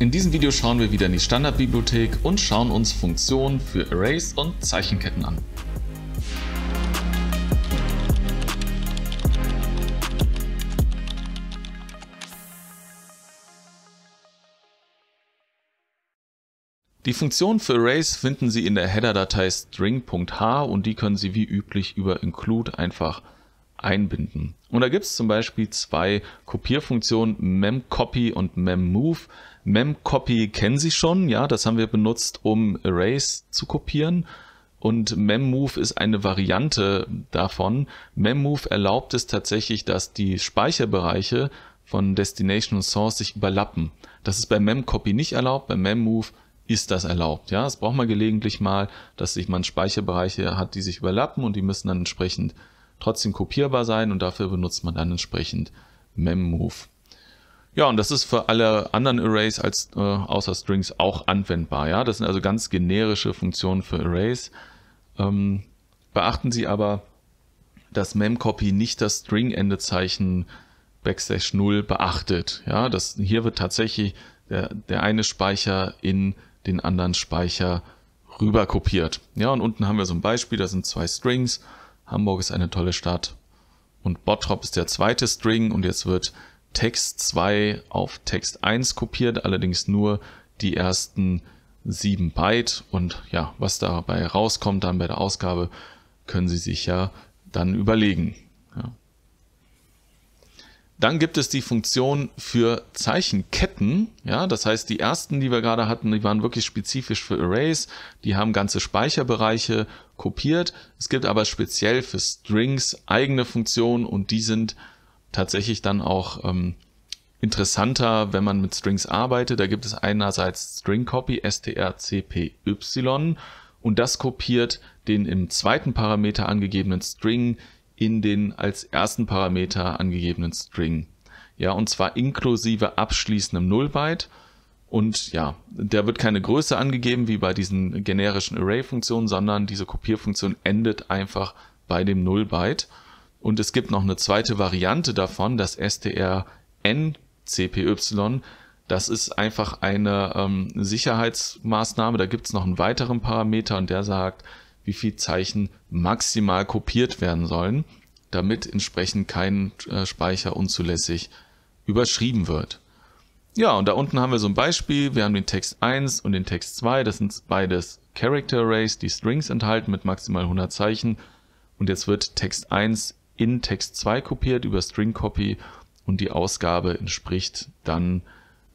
In diesem Video schauen wir wieder in die Standardbibliothek und schauen uns Funktionen für Arrays und Zeichenketten an. Die Funktionen für Arrays finden Sie in der Header-Datei string.h und die können Sie wie üblich über include einfach einbinden. Und da gibt es zum Beispiel zwei Kopierfunktionen, memcopy und memmove. Memcopy kennen Sie schon, ja, das haben wir benutzt, um Arrays zu kopieren. Und memmove ist eine Variante davon. Memmove erlaubt es tatsächlich, dass die Speicherbereiche von Destination und Source sich überlappen. Das ist bei memcopy nicht erlaubt, bei memmove ist das erlaubt. Ja, das braucht man gelegentlich mal, dass sich man Speicherbereiche hat, die sich überlappen und die müssen dann entsprechend trotzdem kopierbar sein und dafür benutzt man dann entsprechend memmove. Ja, und das ist für alle anderen Arrays als äh, außer Strings auch anwendbar. Ja, das sind also ganz generische Funktionen für Arrays. Ähm, beachten Sie aber, dass memcopy nicht das String-Endezeichen Backslash 0 beachtet. Ja, das, hier wird tatsächlich der, der eine Speicher in den anderen Speicher rüber kopiert. Ja, und unten haben wir so ein Beispiel, da sind zwei Strings Hamburg ist eine tolle Stadt. Und Bottrop ist der zweite String und jetzt wird Text 2 auf Text 1 kopiert, allerdings nur die ersten 7 Byte. Und ja, was dabei rauskommt dann bei der Ausgabe, können Sie sich ja dann überlegen. Ja. Dann gibt es die Funktion für Zeichenketten. Ja, das heißt, die ersten, die wir gerade hatten, die waren wirklich spezifisch für Arrays. Die haben ganze Speicherbereiche kopiert. Es gibt aber speziell für Strings eigene Funktionen und die sind tatsächlich dann auch ähm, interessanter, wenn man mit Strings arbeitet. Da gibt es einerseits String Copy strcpy und das kopiert den im zweiten Parameter angegebenen String in den als ersten Parameter angegebenen String. Ja, und zwar inklusive abschließendem Nullbyte. byte und ja, der wird keine Größe angegeben wie bei diesen generischen Array-Funktionen, sondern diese Kopierfunktion endet einfach bei dem 0 Byte. Und es gibt noch eine zweite Variante davon, das strncpy. Das ist einfach eine ähm, Sicherheitsmaßnahme. Da gibt es noch einen weiteren Parameter und der sagt, wie viel Zeichen maximal kopiert werden sollen, damit entsprechend kein äh, Speicher unzulässig überschrieben wird. Ja, und da unten haben wir so ein Beispiel. Wir haben den Text 1 und den Text 2. Das sind beides Character Arrays, die Strings enthalten mit maximal 100 Zeichen. Und jetzt wird Text 1 in Text 2 kopiert über String Copy und die Ausgabe entspricht dann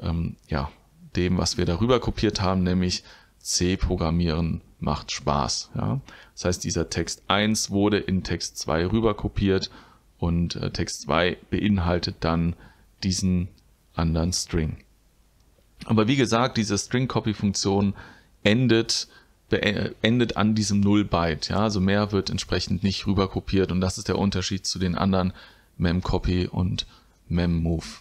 ähm, ja, dem, was wir darüber kopiert haben, nämlich C programmieren macht Spaß. Ja? Das heißt, dieser Text 1 wurde in Text 2 rüber kopiert und äh, Text 2 beinhaltet dann diesen anderen String. Aber wie gesagt, diese String-Copy-Funktion endet, äh, endet an diesem 0 Byte. Ja? Also mehr wird entsprechend nicht rüberkopiert und das ist der Unterschied zu den anderen Memcopy und Memmove.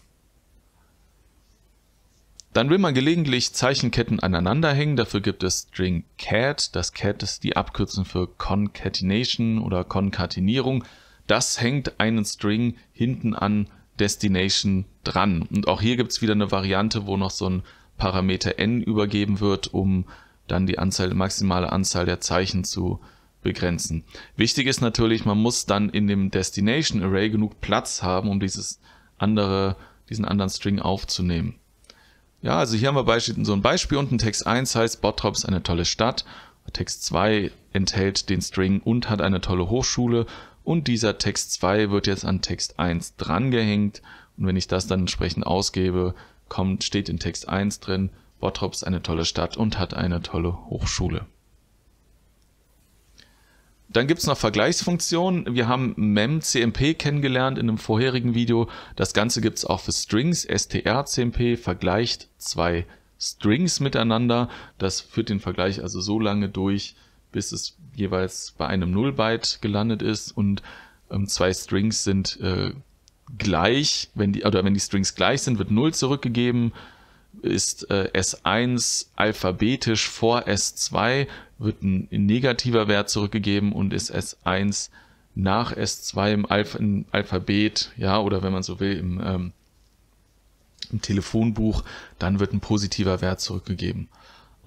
Dann will man gelegentlich Zeichenketten aneinander hängen, Dafür gibt es String Cat. Das Cat ist die Abkürzung für Concatenation oder Konkatenierung. Das hängt einen String hinten an Destination dran. Und auch hier gibt es wieder eine Variante, wo noch so ein Parameter n übergeben wird, um dann die Anzahl, maximale Anzahl der Zeichen zu begrenzen. Wichtig ist natürlich, man muss dann in dem Destination Array genug Platz haben, um dieses andere, diesen anderen String aufzunehmen. Ja, also hier haben wir Beispiel, so ein Beispiel unten. Text 1 heißt Bottrop ist eine tolle Stadt. Text 2 enthält den String und hat eine tolle Hochschule und dieser Text 2 wird jetzt an Text 1 drangehängt und wenn ich das dann entsprechend ausgebe, kommt, steht in Text 1 drin, Bottrop ist eine tolle Stadt und hat eine tolle Hochschule. Dann gibt es noch Vergleichsfunktionen. Wir haben memcmp kennengelernt in einem vorherigen Video. Das Ganze gibt es auch für Strings. strcmp vergleicht zwei Strings miteinander. Das führt den Vergleich also so lange durch, bis es jeweils bei einem 0 Byte gelandet ist und ähm, zwei Strings sind äh, gleich, wenn die, oder wenn die Strings gleich sind, wird 0 zurückgegeben, ist äh, S1 alphabetisch vor S2, wird ein negativer Wert zurückgegeben und ist S1 nach S2 im, Alph im Alphabet, ja, oder wenn man so will, im, ähm, im Telefonbuch, dann wird ein positiver Wert zurückgegeben.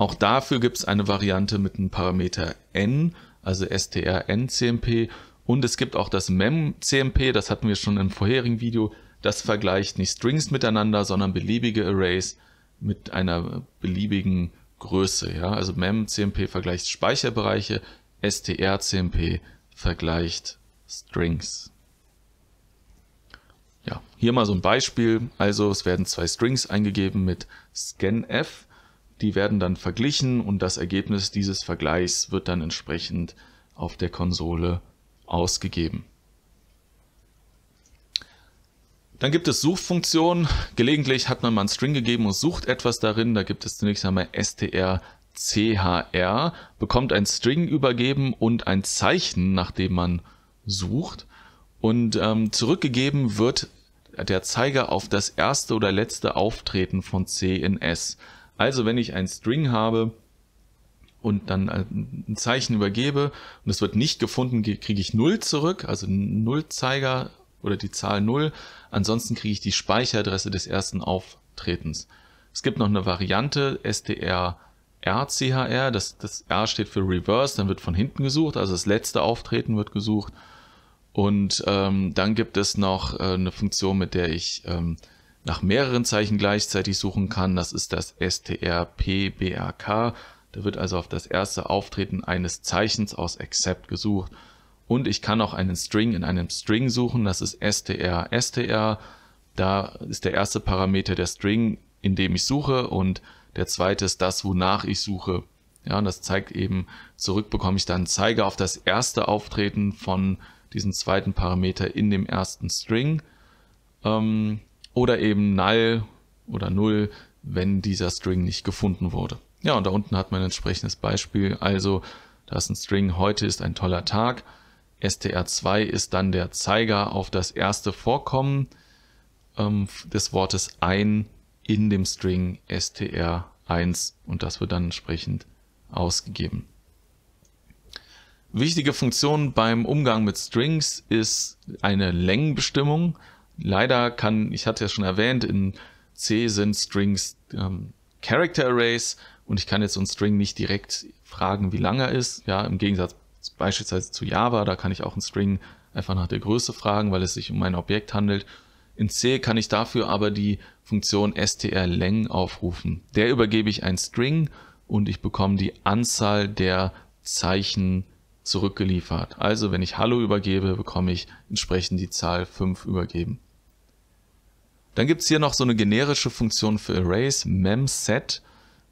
Auch dafür gibt es eine Variante mit einem Parameter n, also strncmp. Und es gibt auch das memcmp, das hatten wir schon im vorherigen Video. Das vergleicht nicht Strings miteinander, sondern beliebige Arrays mit einer beliebigen Größe. Ja? Also memcmp vergleicht Speicherbereiche, strcmp vergleicht Strings. Ja, hier mal so ein Beispiel. Also es werden zwei Strings eingegeben mit scanf die werden dann verglichen und das Ergebnis dieses Vergleichs wird dann entsprechend auf der Konsole ausgegeben. Dann gibt es Suchfunktionen. Gelegentlich hat man mal einen String gegeben und sucht etwas darin. Da gibt es zunächst einmal strchr, bekommt ein String übergeben und ein Zeichen, nach dem man sucht. Und ähm, zurückgegeben wird der Zeiger auf das erste oder letzte Auftreten von C in S. Also wenn ich ein String habe und dann äh, ein Zeichen übergebe und es wird nicht gefunden, kriege ich 0 zurück, also 0 Zeiger oder die Zahl 0. Ansonsten kriege ich die Speicheradresse des ersten Auftretens. Es gibt noch eine Variante, str rchr, das, das R steht für Reverse, dann wird von hinten gesucht, also das letzte Auftreten wird gesucht. Und ähm, dann gibt es noch äh, eine Funktion, mit der ich ähm, nach mehreren Zeichen gleichzeitig suchen kann. Das ist das strpbrk. Da wird also auf das erste Auftreten eines Zeichens aus accept gesucht. Und ich kann auch einen String in einem String suchen. Das ist str str. Da ist der erste Parameter der String, in dem ich suche und der zweite ist das, wonach ich suche. Ja, und das zeigt eben, zurück bekomme ich dann Zeiger auf das erste Auftreten von diesem zweiten Parameter in dem ersten String. Ähm, oder eben null oder null, wenn dieser String nicht gefunden wurde. Ja, und da unten hat man ein entsprechendes Beispiel. Also, da ist ein String, heute ist ein toller Tag. str2 ist dann der Zeiger auf das erste Vorkommen ähm, des Wortes ein in dem String str1 und das wird dann entsprechend ausgegeben. Wichtige Funktion beim Umgang mit Strings ist eine Längenbestimmung. Leider kann, ich hatte ja schon erwähnt, in C sind Strings ähm, Character Arrays und ich kann jetzt so ein String nicht direkt fragen, wie lang er ist. Ja, im Gegensatz beispielsweise zu Java, da kann ich auch einen String einfach nach der Größe fragen, weil es sich um ein Objekt handelt. In C kann ich dafür aber die Funktion strlang aufrufen. Der übergebe ich einen String und ich bekomme die Anzahl der Zeichen zurückgeliefert. Also wenn ich Hallo übergebe, bekomme ich entsprechend die Zahl 5 übergeben. Dann gibt es hier noch so eine generische Funktion für Arrays, memset.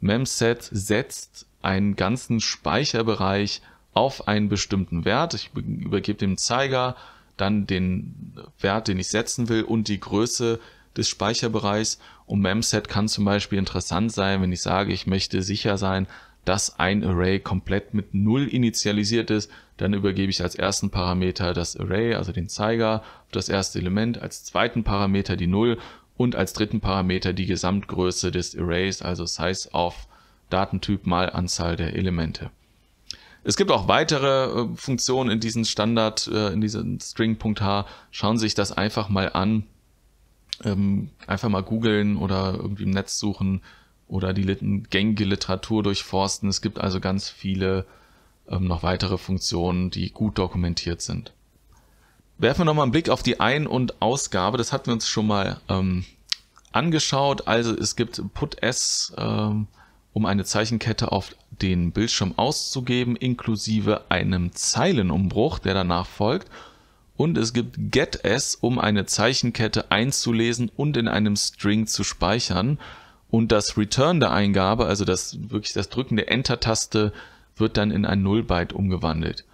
Memset setzt einen ganzen Speicherbereich auf einen bestimmten Wert. Ich übergebe dem Zeiger dann den Wert, den ich setzen will und die Größe des Speicherbereichs. Und Memset kann zum Beispiel interessant sein, wenn ich sage, ich möchte sicher sein, dass ein Array komplett mit 0 initialisiert ist. Dann übergebe ich als ersten Parameter das Array, also den Zeiger, auf das erste Element, als zweiten Parameter die 0 und als dritten Parameter die Gesamtgröße des Arrays, also Size auf Datentyp mal Anzahl der Elemente. Es gibt auch weitere äh, Funktionen in diesem Standard, äh, in diesem String.h. Schauen Sie sich das einfach mal an. Ähm, einfach mal googeln oder irgendwie im Netz suchen oder die gängige Literatur durchforsten. Es gibt also ganz viele ähm, noch weitere Funktionen, die gut dokumentiert sind. Werfen wir nochmal einen Blick auf die Ein- und Ausgabe. Das hatten wir uns schon mal ähm, angeschaut. Also es gibt Put S, ähm, um eine Zeichenkette auf den Bildschirm auszugeben, inklusive einem Zeilenumbruch, der danach folgt. Und es gibt Get S, um eine Zeichenkette einzulesen und in einem String zu speichern und das Return der Eingabe, also das wirklich das Drücken der Enter-Taste, wird dann in ein Nullbyte umgewandelt.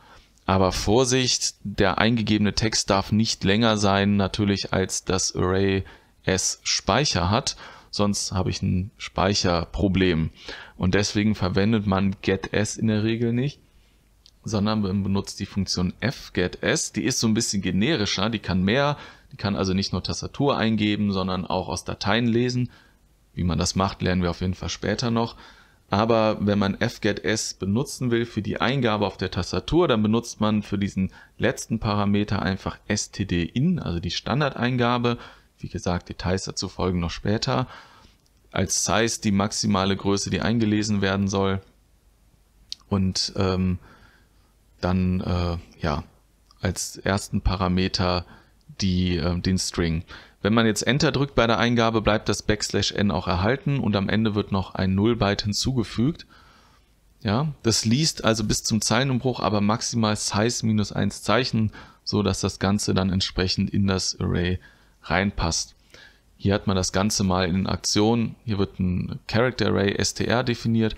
Aber Vorsicht, der eingegebene Text darf nicht länger sein, natürlich als das Array S Speicher hat, sonst habe ich ein Speicherproblem. Und deswegen verwendet man getS in der Regel nicht, sondern man benutzt die Funktion fgetS. Die ist so ein bisschen generischer, die kann mehr, die kann also nicht nur Tastatur eingeben, sondern auch aus Dateien lesen wie man das macht, lernen wir auf jeden Fall später noch. Aber wenn man fgets benutzen will für die Eingabe auf der Tastatur, dann benutzt man für diesen letzten Parameter einfach stdin, also die Standardeingabe. Wie gesagt, Details dazu folgen noch später. Als Size die maximale Größe, die eingelesen werden soll. Und ähm, dann äh, ja als ersten Parameter die, äh, den String. Wenn man jetzt Enter drückt bei der Eingabe, bleibt das Backslash n auch erhalten und am Ende wird noch ein 0-Byte hinzugefügt. Ja, das liest also bis zum Zeilenumbruch, aber maximal Size minus 1 Zeichen, so dass das Ganze dann entsprechend in das Array reinpasst. Hier hat man das Ganze mal in Aktion. Hier wird ein Character Array str definiert.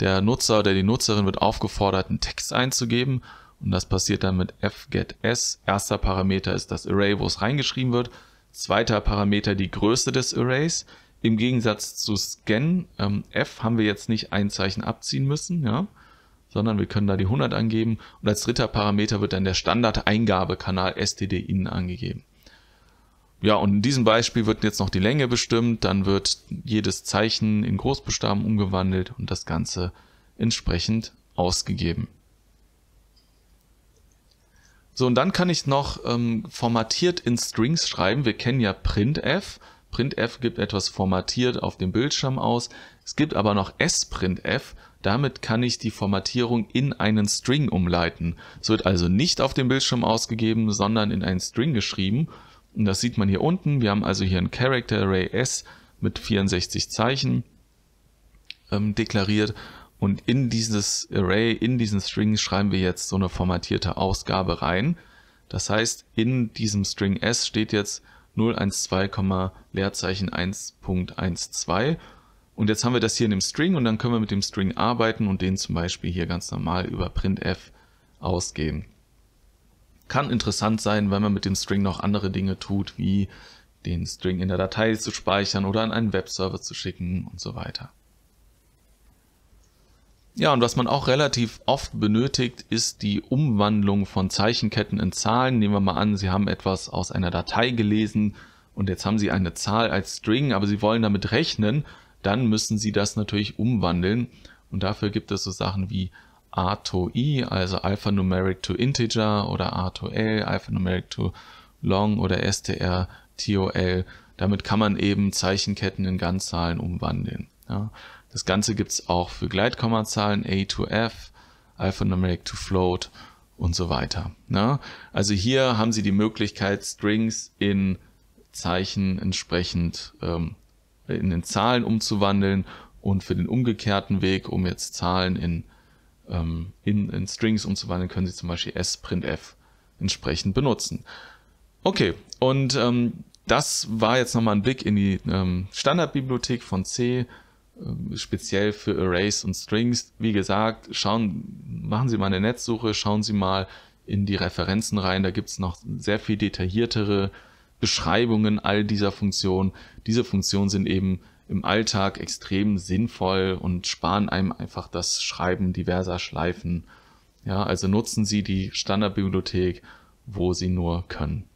Der Nutzer oder die Nutzerin wird aufgefordert, einen Text einzugeben. Und das passiert dann mit fgets. Erster Parameter ist das Array, wo es reingeschrieben wird. Zweiter Parameter die Größe des Arrays. Im Gegensatz zu Scan, ähm, F haben wir jetzt nicht ein Zeichen abziehen müssen, ja, sondern wir können da die 100 angeben. Und als dritter Parameter wird dann der Standard-Eingabekanal STD-Innen angegeben. Ja, und in diesem Beispiel wird jetzt noch die Länge bestimmt, dann wird jedes Zeichen in Großbuchstaben umgewandelt und das Ganze entsprechend ausgegeben. So, und dann kann ich noch ähm, formatiert in Strings schreiben. Wir kennen ja printf. Printf gibt etwas formatiert auf dem Bildschirm aus. Es gibt aber noch sprintf. Damit kann ich die Formatierung in einen String umleiten. Es wird also nicht auf dem Bildschirm ausgegeben, sondern in einen String geschrieben. Und das sieht man hier unten. Wir haben also hier ein Character Array S mit 64 Zeichen ähm, deklariert und in dieses Array, in diesen String schreiben wir jetzt so eine formatierte Ausgabe rein. Das heißt, in diesem String S steht jetzt 012, Leerzeichen 1.12. Und jetzt haben wir das hier in dem String und dann können wir mit dem String arbeiten und den zum Beispiel hier ganz normal über printf ausgeben. Kann interessant sein, wenn man mit dem String noch andere Dinge tut, wie den String in der Datei zu speichern oder an einen Webserver zu schicken und so weiter. Ja, und was man auch relativ oft benötigt, ist die Umwandlung von Zeichenketten in Zahlen. Nehmen wir mal an, Sie haben etwas aus einer Datei gelesen und jetzt haben Sie eine Zahl als String, aber Sie wollen damit rechnen, dann müssen Sie das natürlich umwandeln. Und dafür gibt es so Sachen wie A 2 I, also Alphanumeric to Integer oder A 2 L, Alphanumeric to Long oder STR, TOL. Damit kann man eben Zeichenketten in Ganzzahlen umwandeln. Ja. Das Ganze gibt es auch für Gleitkommazahlen A to F, Alphanumeric to Float und so weiter. Ne? Also hier haben Sie die Möglichkeit, Strings in Zeichen entsprechend ähm, in den Zahlen umzuwandeln und für den umgekehrten Weg, um jetzt Zahlen in, ähm, in, in Strings umzuwandeln, können Sie zum Beispiel sprintf entsprechend benutzen. Okay, und ähm, das war jetzt nochmal ein Blick in die ähm, Standardbibliothek von C. Ähm, speziell für Arrays und Strings. Wie gesagt, schauen, machen Sie mal eine Netzsuche, schauen Sie mal in die Referenzen rein. Da gibt es noch sehr viel detailliertere Beschreibungen all dieser Funktionen. Diese Funktionen sind eben im Alltag extrem sinnvoll und sparen einem einfach das Schreiben diverser Schleifen. Ja, also nutzen Sie die Standardbibliothek, wo Sie nur können.